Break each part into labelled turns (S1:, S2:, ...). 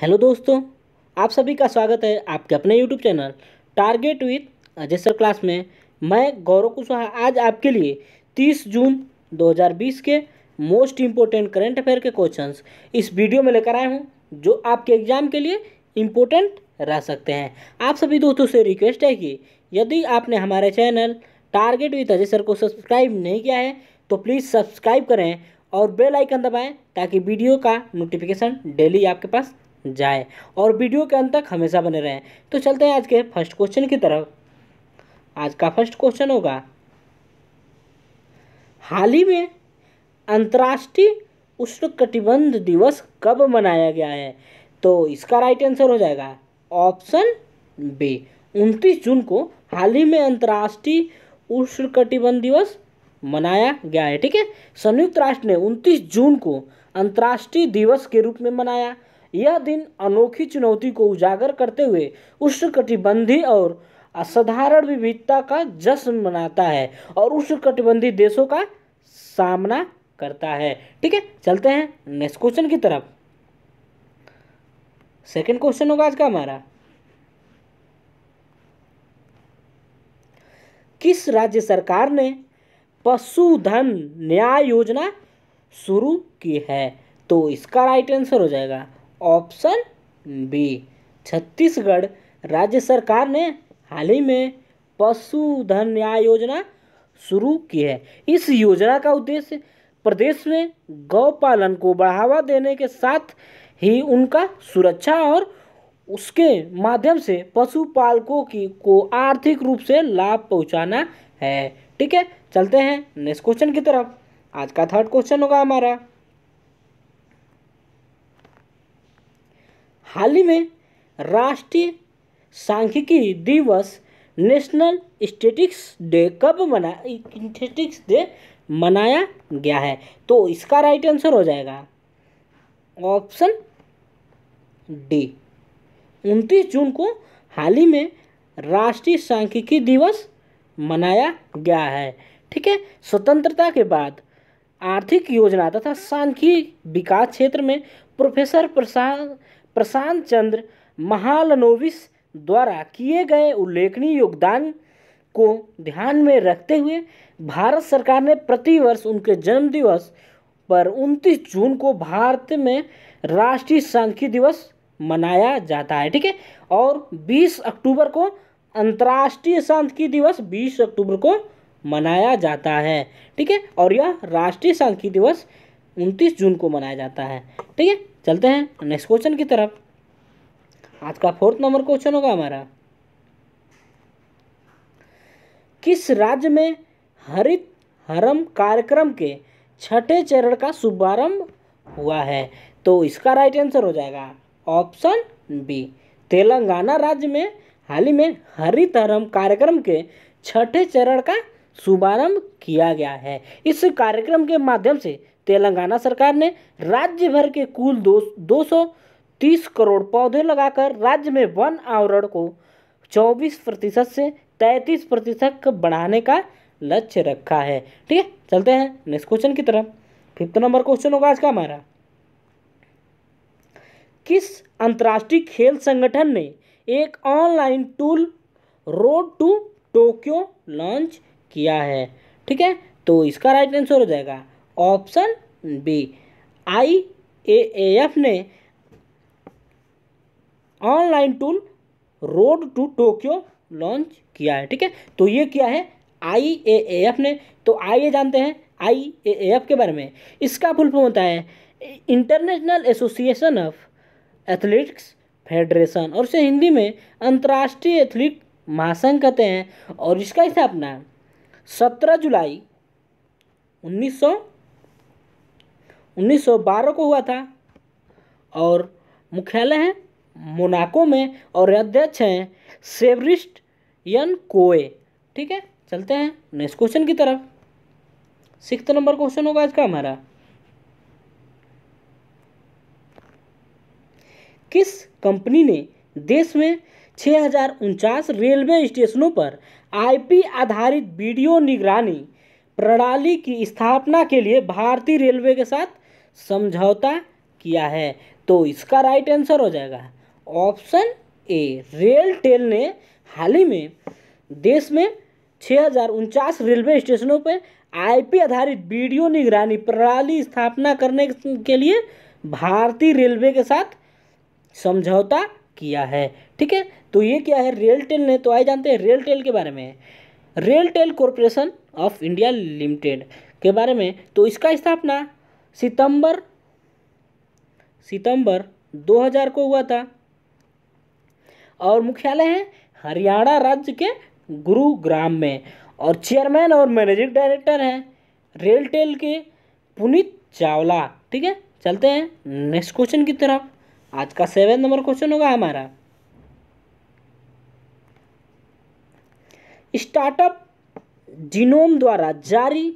S1: hello दोस्तों आप सभी का स्वागत है आपके अपने YouTube channel target with Ajay sir class में मैं गौरव कुशवाहा आज आपके लिए 30 जून 2020 के मोस्ट इम्पोर्टेंट करेंट अफेयर के क्वेश्चंस इस वीडियो में लेकर आया हूं जो आपके एग्ज़ाम के लिए इम्पोर्टेंट रह सकते हैं आप सभी दोस्तों से रिक्वेस्ट है कि यदि आपने हमारे channel target with Ajay sir को सब्सक्राइब नहीं किया है तो प्लीज़ सब्सक्राइब करें और बेल आइकन दबाएं ताकि वीडियो का नोटिफिकेशन डेली आपके पास जाए और वीडियो के अंत तक हमेशा बने रहें तो चलते हैं आज के फर्स्ट क्वेश्चन की तरफ आज का फर्स्ट क्वेश्चन होगा हाल ही में अंतर्राष्ट्रीय उष्णकटिबंध दिवस कब मनाया गया है तो इसका राइट आंसर हो जाएगा ऑप्शन बी उनतीस जून को हाल ही में अंतर्राष्ट्रीय उष्णकटिबंध दिवस मनाया गया है ठीक है संयुक्त राष्ट्र ने 29 जून को अंतर्राष्ट्रीय दिवस के रूप में मनाया यह दिन अनोखी चुनौती को उजागर करते हुए उष्णकटिबंधीय और असाधारण विविधता का जश्न मनाता है और उष्णकटिबंधीय देशों का सामना करता है ठीक है चलते हैं नेक्स्ट क्वेश्चन की तरफ सेकंड क्वेश्चन होगा आज का हमारा किस राज्य सरकार ने पशुधन न्याय योजना शुरू की है तो इसका राइट आंसर हो जाएगा ऑप्शन बी छत्तीसगढ़ राज्य सरकार ने हाल ही में पशुधन न्याय योजना शुरू की है इस योजना का उद्देश्य प्रदेश में गौ पालन को बढ़ावा देने के साथ ही उनका सुरक्षा और उसके माध्यम से पशुपालकों की को आर्थिक रूप से लाभ पहुंचाना है ठीक है चलते हैं नेक्स्ट क्वेश्चन की तरफ आज का थर्ड क्वेश्चन होगा हमारा हाल ही में राष्ट्रीय सांख्यिकी दिवस नेशनल स्टेटिक्स डे कब मनाया स्टेटिक्स डे मनाया गया है तो इसका राइट आंसर हो जाएगा ऑप्शन डी उनतीस जून को हाल ही में राष्ट्रीय सांख्यिकी दिवस मनाया गया है ठीक है स्वतंत्रता के बाद आर्थिक योजना तथा सांख्यिकी विकास क्षेत्र में प्रोफेसर प्रसाद प्रशांत चंद्र महालनोविस द्वारा किए गए उल्लेखनीय योगदान को ध्यान में रखते हुए भारत सरकार ने प्रतिवर्ष उनके जन्म दिवस पर 29 जून को भारत में राष्ट्रीय सांख्यिकी दिवस मनाया जाता है ठीक है और 20 अक्टूबर को अंतर्राष्ट्रीय सांख्यिकी दिवस 20 अक्टूबर को मनाया जाता है ठीक है और यह राष्ट्रीय सांख्यिकी दिवस उनतीस जून को मनाया जाता है ठीक है चलते हैं नेक्स्ट क्वेश्चन की तरफ आज का फोर्थ नंबर क्वेश्चन होगा हमारा किस राज्य में हरित हरम कार्यक्रम के छठे चरण का शुभारंभ हुआ है तो इसका राइट आंसर हो जाएगा ऑप्शन बी तेलंगाना राज्य में हाल ही में हरित हरम कार्यक्रम के छठे चरण का शुभारंभ किया गया है इस कार्यक्रम के माध्यम से तेलंगाना सरकार ने राज्य भर के कुल दो दो करोड़ पौधे लगाकर राज्य में वन आवरण को 24 प्रतिशत से 33 प्रतिशत बढ़ाने का लक्ष्य रखा है ठीक है चलते हैं नेक्स्ट क्वेश्चन की तरफ फिफ्थ नंबर क्वेश्चन होगा आज का हमारा किस अंतर्राष्ट्रीय खेल संगठन ने एक online tool road to Tokyo launch किया है ठीक है तो इसका राइट आंसर हो जाएगा option B I A F ने online tool road to Tokyo launch किया है ठीक है तो ये क्या है आई ए एफ ने तो आइए जानते हैं आई ए एफ के बारे में इसका फुल फॉर्म होता है international association of athletics federation और इसे हिंदी में अंतर्राष्ट्रीय एथलीट महासंघ कहते हैं और इसका स्थापना सत्रह जुलाई उन्नीस सौ 1912 को हुआ था और मुख्यालय है मोनाको में और अध्यक्ष हैं सेवरिस्ट यन कोए ठीक है चलते हैं नेक्स्ट क्वेश्चन की तरफ सिक्स नंबर क्वेश्चन होगा आज का हमारा किस कंपनी ने देश में छः रेलवे स्टेशनों पर आईपी आधारित वीडियो निगरानी प्रणाली की स्थापना के लिए भारतीय रेलवे के साथ समझौता किया है तो इसका राइट आंसर हो जाएगा ऑप्शन ए रेल टेल ने हाल ही में देश में छः रेलवे स्टेशनों पर आईपी आधारित वीडियो निगरानी प्रणाली स्थापना करने के लिए भारतीय रेलवे के साथ समझौता किया है ठीक है तो ये क्या है रेल टेल ने तो आए जानते हैं रेल टेल के बारे में RailTel corporation of India limited के बारे में तो इसका स्थापना सितंबर सितंबर 2000 को हुआ था और मुख्यालय है हरियाणा राज्य के गुरुग्राम में और चेयरमैन और मैनेजिंग डायरेक्टर हैं रेलटेल के पुनीत चावला ठीक है चलते हैं नेक्स्ट क्वेश्चन की तरफ आज का सेवन नंबर क्वेश्चन होगा हमारा स्टार्टअप जिनोम द्वारा जारी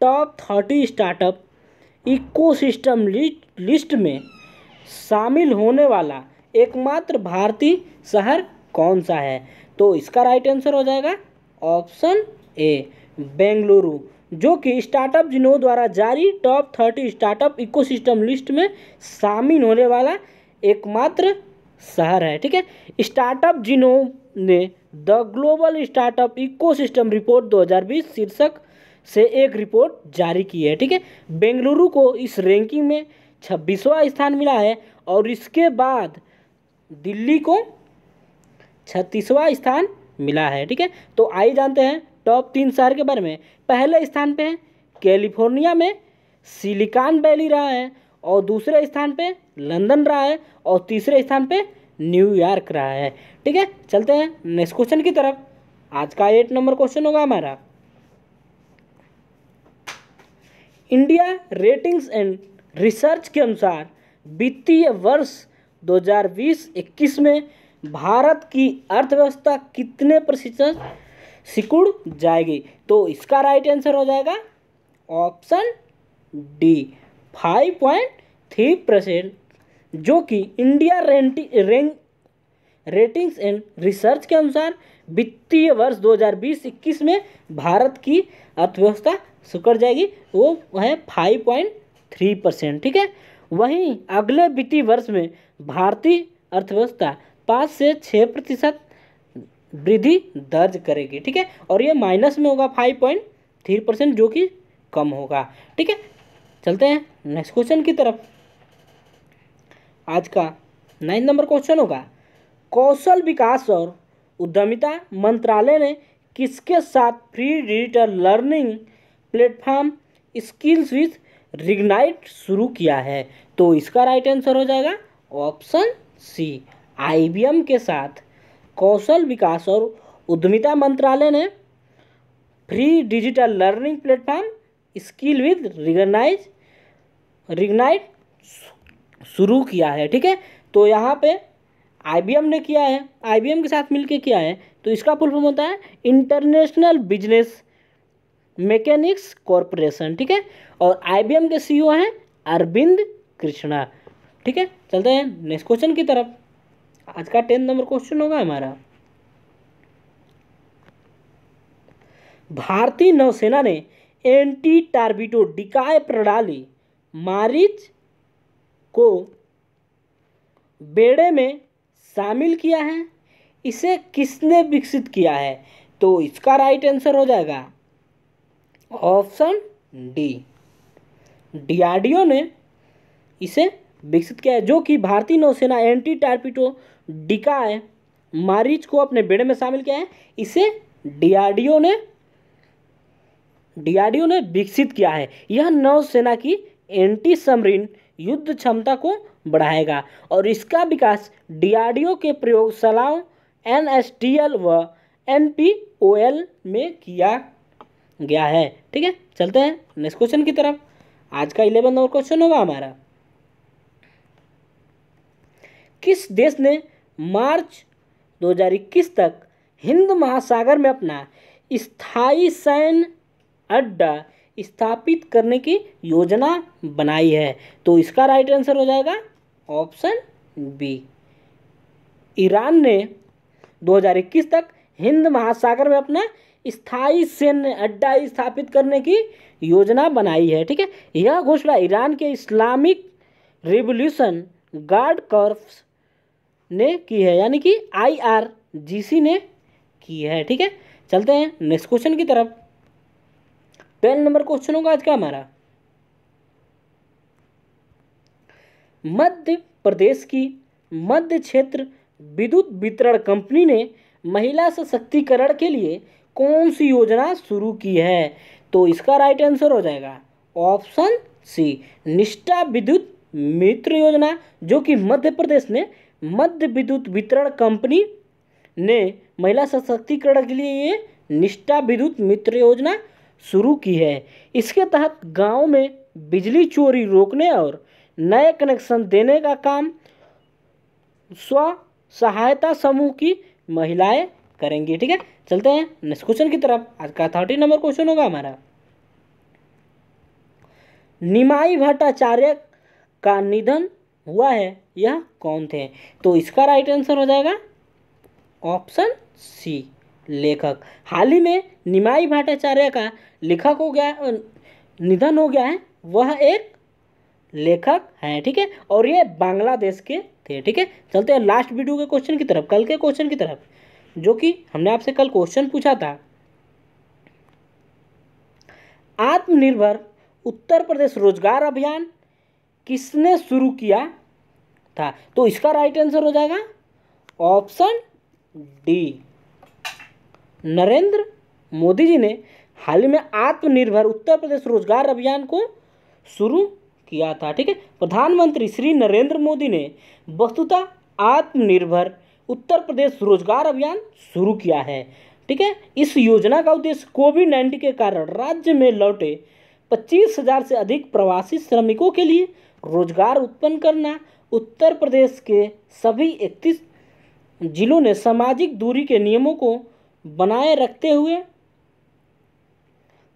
S1: top thirty startup ecosystem list में शामिल होने वाला एकमात्र भारतीय शहर कौन सा है तो इसका राइट आंसर हो जाएगा ऑप्शन ए बेंगलुरु जो कि स्टार्टअप जिनो द्वारा जारी top thirty startup ecosystem list में शामिल होने वाला एकमात्र शहर है ठीक है स्टार्टअप जिनो ने the global startup ecosystem report 2020 शीर्षक से एक रिपोर्ट जारी की है ठीक है बेंगलुरु को इस रैंकिंग में छब्बीसवा स्थान मिला है और इसके बाद दिल्ली को छत्तीसवा स्थान मिला है ठीक है तो आइए जानते हैं टॉप तीन शहर के बारे में पहले स्थान पे है कैलिफोर्निया में सिलिकॉन वैली रहा है और दूसरे स्थान पे लंदन रहा है और तीसरे स्थान पे न्यूयॉर्क रहा है ठीक है चलते हैं नेक्स्ट क्वेश्चन की तरफ आज का एट नंबर क्वेश्चन होगा हमारा इंडिया रेटिंग्स एंड रिसर्च के अनुसार वित्तीय वर्ष 2020-21 में भारत की अर्थव्यवस्था कितने प्रतिशत सिकुड़ जाएगी तो इसका राइट आंसर हो जाएगा ऑप्शन डी 5.3 परसेंट जो कि इंडिया रें रेटिंग्स एंड रिसर्च के अनुसार वित्तीय वर्ष 2020-21 में भारत की अर्थव्यवस्था सुकड़ जाएगी वो है फाइव पॉइंट थ्री परसेंट ठीक है वहीं अगले वित्तीय वर्ष में भारतीय अर्थव्यवस्था पाँच से छः प्रतिशत वृद्धि दर्ज करेगी ठीक है और ये माइनस में होगा फाइव पॉइंट थ्री परसेंट जो कि कम होगा ठीक है चलते हैं नेक्स्ट क्वेश्चन की तरफ आज का नाइन नंबर क्वेश्चन होगा कौशल विकास और उद्यमिता मंत्रालय ने किसके साथ free digital learning platform skills with reignite शुरू किया है तो इसका राइट आंसर हो जाएगा ऑप्शन सी आईबीएम के साथ कौशल विकास और उद्यमिता मंत्रालय ने free digital learning platform skill with रिगनाइज रिगनाइट शुरू किया है ठीक है तो यहाँ पे आईबीएम ने किया है आईबीएम के साथ मिलके किया है तो इसका फुल फॉर्म होता है इंटरनेशनल बिजनेस मैकेनिक्स कॉरपोरेशन ठीक है और आईबीएम के सीईओ e हैं अरविंद कृष्णा ठीक है चलते हैं नेक्स्ट क्वेश्चन की तरफ आज का टेंथ नंबर क्वेश्चन होगा हमारा भारतीय नौसेना ने एंटी टार्बिटो डिकाय प्रणाली मारिच को बेड़े में शामिल किया है इसे किसने विकसित किया है तो इसका राइट आंसर हो जाएगा ऑप्शन डी डीआरडीओ ने इसे विकसित किया है जो कि भारतीय नौसेना एंटी टारपीटो डिकाय मारिच को अपने बेड़े में शामिल किया है इसे डीआरडीओ ने डीआरडीओ ने विकसित किया है यह नौसेना की एंटी समरीन युद्ध क्षमता को बढ़ाएगा और इसका विकास डीआरडीओ के प्रयोगशालाओं एन एस टी एल व एन पी ओ एल में किया गया है ठीक है चलते हैं नेक्स्ट क्वेश्चन की तरफ आज का इलेवन नंबर क्वेश्चन होगा हमारा किस देश ने मार्च 2021 तक हिंद महासागर में अपना स्थायी सैन्य अड्डा स्थापित करने की योजना बनाई है तो इसका राइट आंसर हो जाएगा ऑप्शन बी ईरान ने 2021 तक हिंद महासागर में अपना स्थायी सैन्य अड्डा स्थापित करने की योजना बनाई है ठीक है यह घोषणा ईरान के इस्लामिक रिवोल्यूशन गार्ड कॉर्प्स ने की है यानी कि आईआरजीसी ने की है ठीक है चलते हैं नेक्स्ट क्वेश्चन की तरफ पेन नंबर क्वेश्चन होगा आज का हमारा मध्य प्रदेश की मध्य क्षेत्र विद्युत वितरण कंपनी ने महिला सशक्तिकरण के लिए कौन सी योजना शुरू की है तो इसका राइट आंसर हो जाएगा ऑप्शन सी निष्ठा विद्युत मित्र योजना जो कि मध्य प्रदेश में मध्य विद्युत वितरण कंपनी ने महिला सशक्तिकरण के लिए ये निष्ठा विद्युत मित्र योजना शुरू की है इसके तहत गांव में बिजली चोरी रोकने और नए कनेक्शन देने का काम स्व सहायता समूह की महिलाएं करेंगे ठीक है चलते हैं नेक्स्ट क्वेश्चन की तरफ आज का थर्टी नंबर क्वेश्चन होगा हमारा निमाई भट्टाचार्य का निधन हुआ है यह कौन थे तो इसका राइट आंसर हो जाएगा ऑप्शन सी लेखक हाल ही में निमाई भट्टाचार्य का लेखक हो गया निधन हो गया है वह एक लेखक है ठीक है और ये बांग्लादेश के थे ठीक है चलते हैं लास्ट वीडियो के क्वेश्चन की तरफ कल के क्वेश्चन की तरफ जो कि हमने आपसे कल क्वेश्चन पूछा था आत्मनिर्भर उत्तर प्रदेश रोजगार अभियान किसने शुरू किया था तो इसका राइट आंसर हो जाएगा ऑप्शन डी नरेंद्र मोदी जी ने हाल ही में आत्मनिर्भर उत्तर प्रदेश रोजगार अभियान को शुरू किया था ठीक है प्रधानमंत्री श्री नरेंद्र मोदी ने वस्तुतः आत्मनिर्भर उत्तर प्रदेश रोजगार अभियान शुरू किया है ठीक है इस योजना का उद्देश्य कोविड नाइन्टीन के कारण राज्य में लौटे पच्चीस हजार से अधिक प्रवासी श्रमिकों के लिए रोजगार उत्पन्न करना उत्तर प्रदेश के सभी इकतीस जिलों ने सामाजिक दूरी के नियमों को बनाए रखते हुए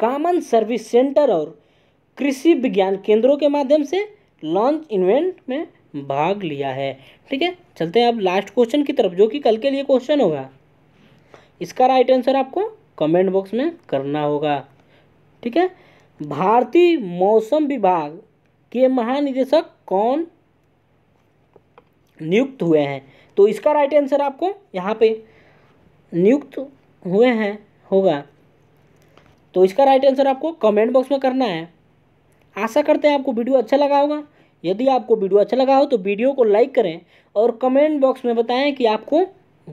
S1: कॉमन सर्विस सेंटर और कृषि विज्ञान केंद्रों के माध्यम से लॉन्च इवेंट में भाग लिया है ठीक है चलते हैं अब लास्ट क्वेश्चन की तरफ जो कि कल के लिए क्वेश्चन होगा इसका राइट आंसर आपको कमेंट बॉक्स में करना होगा ठीक है भारतीय मौसम विभाग के महानिदेशक कौन नियुक्त हुए हैं तो इसका राइट आंसर आपको यहाँ पे नियुक्त हुए हैं होगा तो इसका राइट आंसर आपको कमेंट बॉक्स में करना है आशा करते हैं आपको वीडियो अच्छा लगा होगा यदि आपको वीडियो अच्छा लगा हो तो वीडियो को लाइक करें और कमेंट बॉक्स में बताएं कि आपको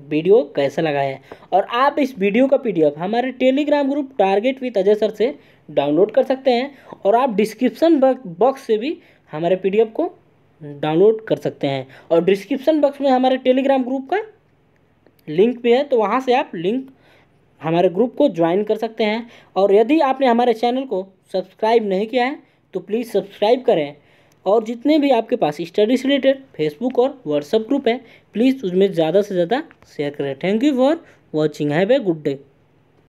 S1: वीडियो कैसा लगा है और आप इस वीडियो का पीडीएफ हमारे Telegram group target with Ajay sir से डाउनलोड कर सकते हैं और आप डिस्क्रिप्सन बॉक्स से भी हमारे पी को डाउनलोड कर सकते हैं और डिस्क्रिप्सन बॉक्स में हमारे टेलीग्राम ग्रुप का लिंक भी है तो वहाँ से आप लिंक हमारे ग्रुप को ज्वाइन कर सकते हैं और यदि आपने हमारे चैनल को सब्सक्राइब नहीं किया है तो प्लीज़ सब्सक्राइब करें और जितने भी आपके पास स्टडी से रिलेटेड फेसबुक और व्हाट्सअप ग्रुप है प्लीज़ उसमें ज़्यादा से ज़्यादा शेयर करें thank you for watching have a good day